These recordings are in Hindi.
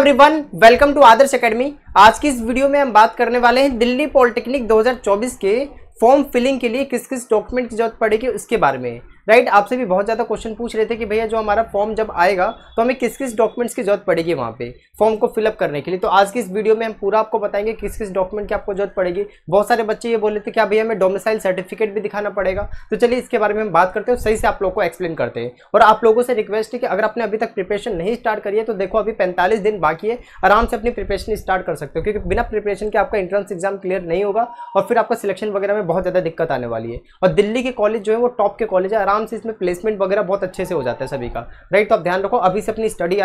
everyone welcome to Adarsh academy आज की इस वीडियो में हम बात करने वाले हैं दिल्ली पॉलिटेक्निक 2024 के फॉर्म फिलिंग के लिए किस किस डॉक्यूमेंट की जरूरत पड़ेगी उसके बारे में राइट आपसे भी बहुत ज़्यादा क्वेश्चन पूछ रहे थे कि भैया जो हमारा फॉर्म जब आएगा तो हमें किस किस डॉक्यूमेंट्स की जरूरत पड़ेगी वहाँ पे फॉर्म को फिलअप करने के लिए तो आज की इस वीडियो में हम पूरा आपको बताएंगे किस किस डॉक्यूमेंट की आपको जरूरत पड़ेगी बहुत सारे बच्चे ये बोले थे कि हाँ भैया हमें डोमिसाइल सर्टिफिकेट भी दिखाना पड़ेगा तो चलिए इसके बारे में हम बात करते हैं सही से आप लोग को एक्सप्लेन करते हैं और आप लोगों से रिक्वेस्ट है कि अगर आपने अभी तक प्रिपरेशन नहीं स्टार्ट करी है तो देखो अभी पैंतालीस दिन बाकी है आराम से अपनी प्रिपरेशन स्टार्ट कर सकते हो क्योंकि बिना प्रिपरेशन के आपका एंट्रेंस एग्जाम क्लियर नहीं होगा और फिर आपका सिलेक्शन वगैरह में बहुत ज़्यादा दिक्कत आने वाली है और दिल्ली के कॉलेज जो है वो टॉप के कॉलेज है आराम से इसमें प्लेसमेंट वगैरह बहुत अच्छे से हो जाता है सभी का राइट तो आप ध्यान रखो अभी से अपनी स्टडी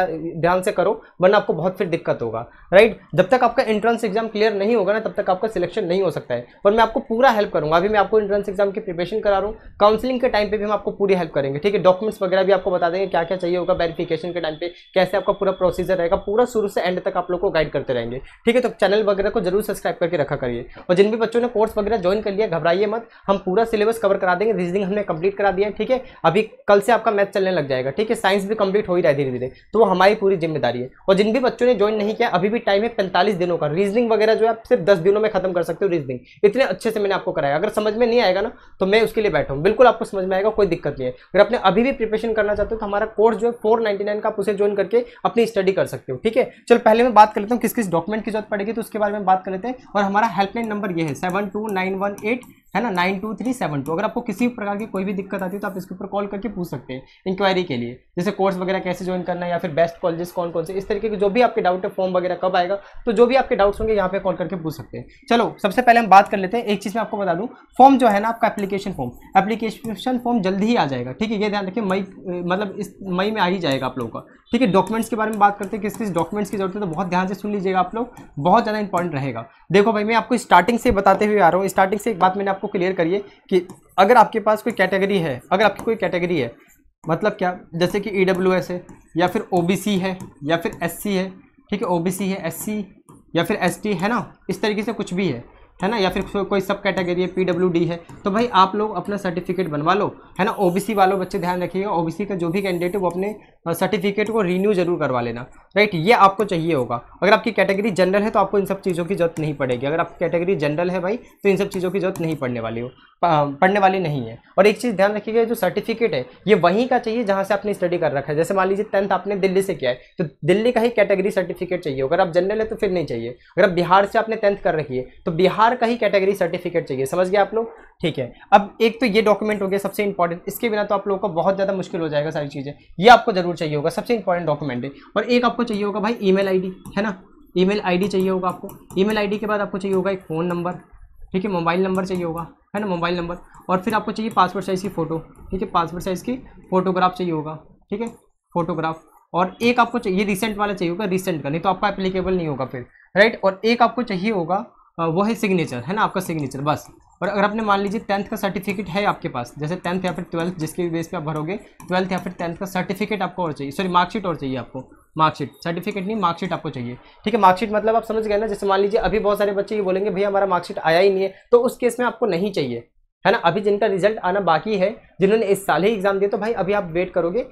ध्यान से करो वरना आपको बहुत फिर दिक्कत होगा राइट जब तक आपका एंट्रेंस एग्जाम क्लियर नहीं होगा ना तब तक आपका सिलेक्शन नहीं हो सकता है पर मैं आपको पूरा हेल्प करूँगा अभी मैं आपको एंट्रेंस एग्जाम की प्रिपेशन करा रहा हूँ काउंसिलिंग के टाइम पर भी हम आपको पूरी हेल्प करेंगे ठीक है डॉक्यूमेंट्स वगैरह भी आपको बता देंगे क्या क्या चाहिए होगा वेरिफिकेशन के टाइम पर कैसे आपका पूरा प्रोसीजर रहेगा पूरा शुरू से एंड तक आप लोग को गाइड करते रहेंगे ठीक है तो चैनल वगैरह को जरूर सब्सक्राइब करके रखा करिए और जिन भी बच्चों ने कोर्स वगैरह ज्वाइन कर लिया घबराइए मत हम पूरा सिलेबस कवर करा देंगे रीजनिंग हमने कंप्लीट करा दिया है ठीक है अभी कल से आपका मैथ चलने लग जाएगा ठीक है साइंस भी कंप्लीट हो ही रहा है धीरे धीरे तो वो हमारी पूरी जिम्मेदारी है और जिन भी बच्चों ने ज्वाइन नहीं किया अभी भी टाइम है पैंतालीस दिनों का रीजनिंग वगैरह जो है आप सिर्फ दस दिनों में खत्म कर सकते हो रीजनिंग इतने अच्छे से मैंने आपको कराया अगर समझ में नहीं आएगा ना तो मैं उसके लिए बैठा हूँ बिल्कुल आपको समझ में आएगा कोई दिक्कत नहीं है अगर आपने अभी भी प्रिपरेशन करना चाहते हो तो हमारा कोर्स जो है फोर का आप उसे ज्वाइन करके अपनी स्टडी कर सकते हो ठीक है चल पहले मैं बात कर लेता हूँ किस किस डॉक्यूमेंट की जरूरत पड़ेगी तो उसके बारे में बात कर लेते हैं और हमारा हेल्पलाइन नंबर ये है seven two nine one eight है ना nine two three seven two अगर आपको किसी प्रकार की कोई भी दिक्कत आती है तो आप इसके ऊपर कॉल करके पूछ सकते हैं इंक्वायरी के लिए जैसे कोर्स वगैरह कैसे ज्वाइन करना है या फिर बेस्ट कॉलेजेस कौन कौन से इस तरीके के जो भी आपके डाउट है फॉर्म वगैरह कब आएगा तो जो भी आपके डाउट्स होंगे यहाँ पे कॉल करके पूछ सकते हैं चलो सबसे पहले हम बात कर लेते हैं एक चीज़ मैं आपको बता दूँ फॉर्म जो है ना आपका एप्लीकेशन फॉर्म एप्लीकेशन फॉर्म जल्दी ही आ जाएगा ठीक है ये ध्यान रखिए मई मतलब इस मई में आ ही जाएगा आप लोगों का ठीक है डॉक्यूमेंट्स के बारे में बात करते हैं किस किस डॉक्यूमेंट्स की जरूरत है तो बहुत ध्यान से सुन लीजिएगा आप लोग बहुत ज़्यादा इंपॉर्टेंट रहेगा देखो भाई मैं आपको स्टार्टिंग से बताते हुए आ रहा हूँ स्टार्टिंग से एक बात मैंने आपको क्लियर करिए कि अगर आपके पास कोई कैटेगरी है अगर आपकी कोई कैटेगरी है मतलब क्या जैसे कि ई e है या फिर ओ है या फिर एस है ठीक है ओ है एस या फिर एस है ना इस तरीके से कुछ भी है है ना या फिर कोई सब कैटेगरी है पीडब्ल्यूडी है तो भाई आप लोग अपना सर्टिफिकेट बनवा लो है ना ओबीसी वालों बच्चे ध्यान रखिएगा ओबीसी का जो भी कैंडिडेट है वो अपने सर्टिफिकेट को रिन्यू जरूर करवा लेना राइट ये आपको चाहिए होगा अगर आपकी कैटेगरी जनरल है तो आपको इन सब चीज़ों की जरूरत नहीं पड़ेगी अगर आपकी कैटेगरी जनरल है भाई तो इन सब चीज़ों की जरूरत नहीं पड़ने वाली हो पढ़ने वाली नहीं है और एक चीज़ ध्यान रखिएगा जो सर्टिफिकेट है ये वहीं का चाहिए जहाँ से आपने स्टडी कर रखा है जैसे मान लीजिए टेंथ आपने दिल्ली से किया है तो दिल्ली का ही कैटेगरी सर्टिफिकेट चाहिए अगर आप जनरल है तो फिर नहीं चाहिए अगर आप बिहार से आपने टेंथ कर रखी है तो बिहार का ही कैटेगरी सर्टिफिकेट चाहिए समझ गए आप लोग ठीक है अब एक तो ये डॉक्यूमेंट हो गया सबसे इंपॉर्टेंट इसके बिना तो आप लोगों को बहुत ज़्यादा मुश्किल हो जाएगा सारी चीज़ें ये आपको जरूर चाहिए होगा सबसे इंपॉर्टेंट डॉक्यूमेंट है और एक आपको चाहिए होगा भाई आई डी है ना आई डी चाहिए होगा आपको आई डी के बाद आपको चाहिए होगा एक फ़ोन नंबर ठीक है मोबाइल नंबर चाहिए होगा है ना मोबाइल नंबर और फिर आपको चाहिए पासपोर्ट साइज़ की फ़ोटो ठीक है पासपोर्ट साइज़ की फोटोग्राफ चाहिए होगा ठीक है फोटोग्राफ और एक आपको चाहिए रिसेंट वाला चाहिए होगा रिसेंट का नहीं तो आपका अप्लीकेबल नहीं होगा फिर राइट और एक आपको चाहिए होगा वो है सिग्नेचर है ना आपका सिग्नेचर बस और अगर आपने मान लीजिए टेंथ का सर्टिफिकेट है आपके पास जैसे टेंथ या फिर ट्वेल्थ जिसके बेस पे आप भरोगे ट्वेल्थ या फिर टेंथ का सर्टिफिकेट आपको और चाहिए सॉरी मार्कशीट और चाहिए आपको मार्कशीट सर्टिफिकेट नहीं मार्कशीट आपको चाहिए ठीक है मार्कशीट मतलब आप समझ गए ना जैसे मान लीजिए अभी बहुत सारे बच्चे ये बोलेंगे भैया हमारा मार्कशीट आया ही नहीं है तो उस केस में आपको नहीं चाहिए है ना अभी जिनका रिजल्ट आना बाकी है जिन्होंने इस साल ही एग्जाम दिया तो भाई अभी आप वेट करोगे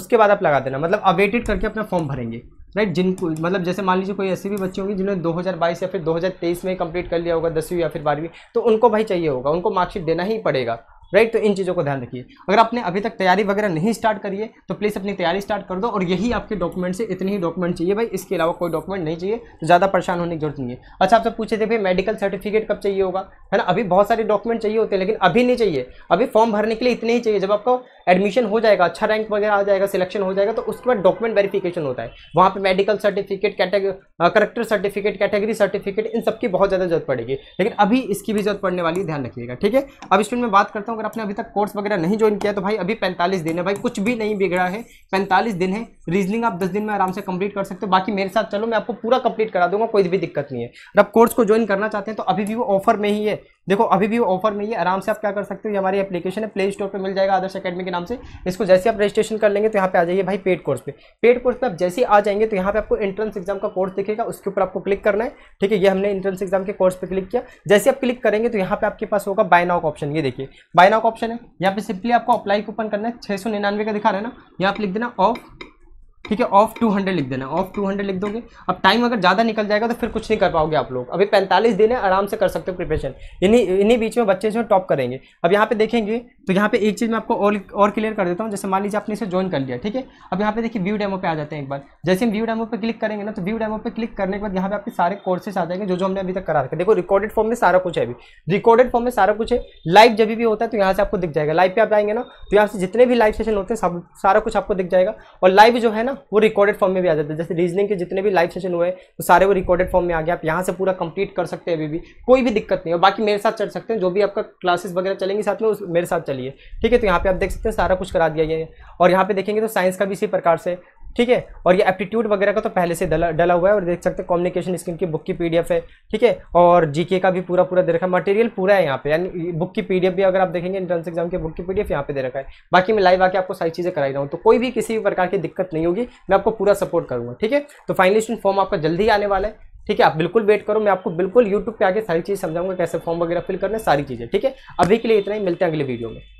उसके बाद आप लगा देना मतलब अवेटेड करके अपना फॉर्म भरेंगे राइट जिनको मतलब जैसे मान लीजिए कोई ऐसे भी बच्चे होंगे जिन्होंने 2022 या फिर 2023 में कंप्लीट कर लिया होगा दसवीं या फिर बारहवीं तो उनको भाई चाहिए होगा उनको मार्कशीट देना ही पड़ेगा राइट तो इन चीज़ों को ध्यान रखिए अगर आपने अभी तक तैयारी वगैरह नहीं स्टार्ट करी है तो प्लीज़ अपनी तैयारी स्टार्ट कर दो और यही आपके डॉक्यूमेंट से इतनी ही डॉक्यूमेंट चाहिए भाई इसके अलावा कोई डॉक्यूमेंट नहीं चाहिए तो ज़्यादा परेशान होने की जरूरत नहीं है अच्छा आपसे पूछे थे भाई मेडिकल सर्टिफिकेट कब चाहिए होगा है ना अभी बहुत सारे डॉक्यूमेंट चाहिए होते हैं लेकिन अभी नहीं चाहिए अभी फॉर्म भरने के लिए इतने ही चाहिए जब आपको एडमिशन हो जाएगा अच्छा रैंक वगैरह आ जाएगा सिलेक्शन हो जाएगा तो उसके बाद डॉक्यूमेंट वेरिफिकेशन होता है वहाँ पर medical certificate category character certificate category certificate इन सबकी बहुत ज़्यादा जरूरत पड़ेगी लेकिन अभी इसकी भी जरूरत पड़ने वाली ध्यान रखिएगा ठीक है अब स्टूडेंट मैं बात करता हूँ हूँ अगर आपने अभी तक कोर्स वगैरह नहीं ज्वाइन किया तो भाई अभी पैंतालीस दिन है भाई कुछ भी नहीं बिगड़ा है पैंतालीस दिन है रीजनिंग आप दस दिन में आराम से कंप्लीट कर सकते हो बाकी मेरे साथ चलो मैं आपको पूरा कंप्लीट करा दूंगा कोई भी दिक्कत नहीं है अगर आप कोर्स को ज्वाइन करना चाहते हैं तो अभी भी वो ऑफर में ही है देखो अभी भी ऑफर में ये आराम से आप क्या कर सकते हो ये हमारी एप्लीकेशन है प्ले स्टोर पर मिल जाएगा आदर्श अकेडमी के नाम से इसको जैसे आप रजिस्ट्रेशन कर लेंगे तो यहाँ पे आ जाइए भाई पेड कोर्स पे पेड कोर्स पे आप जैसे आ जाएंगे तो यहाँ पे आपको एंट्रेंस एग्जाम का कोर्स दिखेगा उसके ऊपर आपको क्लिक करना है ठीक है ये हमने एंट्रेंस एग्जाम के कोर्स पर क्लिक किया जैसे आप क्लिक करेंगे तो यहाँ पे आपके पास होगा बायनाउ ऑप्शन ये देखिए बायनाउ ऑप्शन है यहाँ पे सिंपली आपको अप्लाई कूपन करना है छः का दिखा रहे ना यहाँ पे लिख देना ऑफ ठीक है ऑफ 200 लिख देना ऑफ 200 लिख दोगे अब टाइम अगर ज़्यादा निकल जाएगा तो फिर कुछ नहीं कर पाओगे आप लोग अभी 45 दिन है आराम से कर सकते हो प्रिपरेशन इन्हीं इन्हीं बीच में बच्चे जो टॉप करेंगे अब यहाँ पे देखेंगे तो यहाँ पे एक चीज़ मैं आपको और और क्लियर कर देता हूँ जैसे मान लीजिए आपने इसे ज्वाइन कर लिया ठीक है अब यहाँ पे देखिए व्यू डेमो पे आ जाते हैं एक बार जैसे हम व्यू डेमो पे क्लिक करेंगे ना तो व्यू डेमो पे क्लिक करने के बाद यहाँ पे आपके सारे कोर्सेस आ जाएंगे जो जो हमने अभी तक करा रखा देखो रिकॉर्डेड फॉर्म में सारा कुछ है अभी रिकॉर्डेड फॉर्म में सारा कुछ है लाइव जब भी होता है तो यहाँ से आपको दिख जाएगा लाइव पे आप आएंगे ना तो यहाँ से जितने भी लाइव सेशन होते हैं सब सारा कुछ आपको दिख जाएगा और लाइव जो है ना वो रिकॉर्डेड फॉर्म में भी आ जाता है जैसे रीजनिंग के जितने भी लाइव सेशन हुए तो सारे वो रिकॉर्डेड फॉर्म में आ गया आप यहाँ से पूरा कंप्लीट कर सकते हैं अभी भी कोई भी दिक्कत नहीं है बाकी मेरे साथ चल सकते हैं जो भी आपका क्लासेस वगैरह चलेंगे साथ में उस मेरे साथ चलिए ठीक है तो यहाँ पे आप देख सकते हैं सारा कुछ करा दिया गया है और यहाँ पे देखेंगे तो साइंस का भी इसी प्रकार से ठीक है और ये एप्टीट्यूड वगैरह का तो पहले से डला डला हुआ है और देख सकते हैं कम्युनिकेशन स्किल की बुक की पीडीएफ है ठीक है और जीके का भी पूरा पूरा दे रखा है मटेरियल पूरा है यहाँ पे यानी बुक की पीडीएफ भी अगर आप देखेंगे एंट्रेंस एग्जाम की बुक की पीडीएफ यहाँ पे दे रखा है बाकी मैं लाइव आके आपको सारी चीज़ें कराई रहा हूँ तो कोई भी किसी भी प्रकार की दिक्कत नहीं होगी मैं आपको पूरा सपोर्ट करूँगा ठीक है तो फाइनली फॉर्म आपका जल्दी आने वाला है ठीक है आप बिल्कुल वेट करो मैं आपको बिल्कुल यूट्यूब पर आगे सारी चीज़ समझाऊंगा कैसे फॉर्म वगैरह फिल करना सारी चीज़ें ठीक है अभी के लिए इतना ही मिलते हैं अगले वीडियो में